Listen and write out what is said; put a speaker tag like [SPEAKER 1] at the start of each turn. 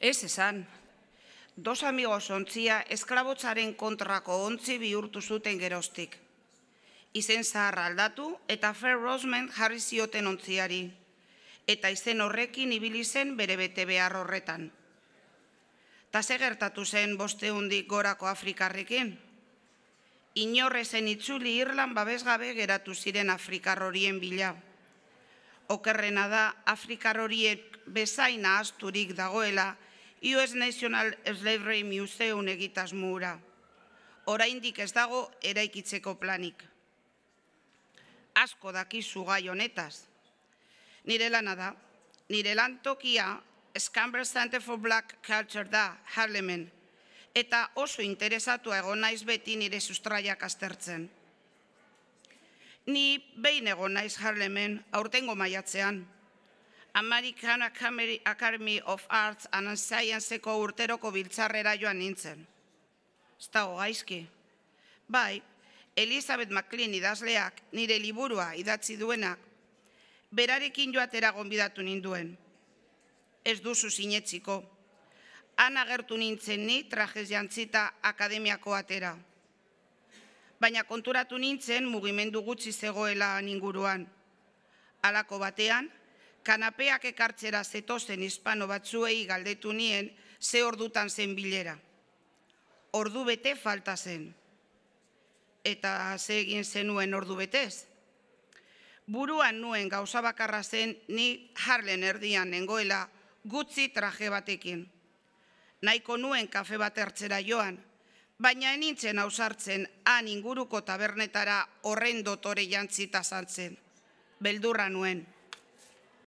[SPEAKER 1] Ez esan. Dos amigos ontzia esklabotzaren kontrako ontzi bihurtu zuten geroztik. Izen zahar aldatu eta Fer Rosman jarri zioten ontziari. Eta izen horrekin ibili zen bere bete behar horretan. Ta ze gertatu zen boste hundik gorako Afrikarrekin? Inorre zen itzuli Irlan babesgabe geratu ziren Afrikar horien bila. Okerrena da Afrikar horiek bezain asturik dagoela, US National Slavery Museum egitaz mura. Oraindik ez dago eraikitzeko planik. Asko dakizu gai honetaz. Nire lana da, nire lan tokia Scamber Center for Black Culture da, Harlemen, eta oso interesatu egon naiz beti nire sustraiak aztertzen. Ni behin egon naiz Harlemen aurtengo maiatzean, American Academy of Arts and Scienceko urteroko biltzarrera joan nintzen. Ez da gaizki. Bai, Elizabeth McLean idazleak nire liburua idatzi duenak, berarekin joatera gonbidatu ninduen. Ez duzu sinetziko. Han agertu nintzen ni trajez jantzita akademiako atera. Baina konturatu nintzen mugimendu gutxi zegoela inguruan. Alako batean, kanapeak ekartzera zetozen hispano batzuei galdetu nien ze ordutan zen bilera. Ordu bete falta zen. Eta ze egin zenuen ordu betez. Buruan nuen gauza bakarra zen ni harlen erdian nengoela gutzi traje batekin. Naiko nuen kafe bat hartzera joan, baina enintzen hausartzen han inguruko tabernetara horrendo tore jantzita zantzen. Beldurra nuen.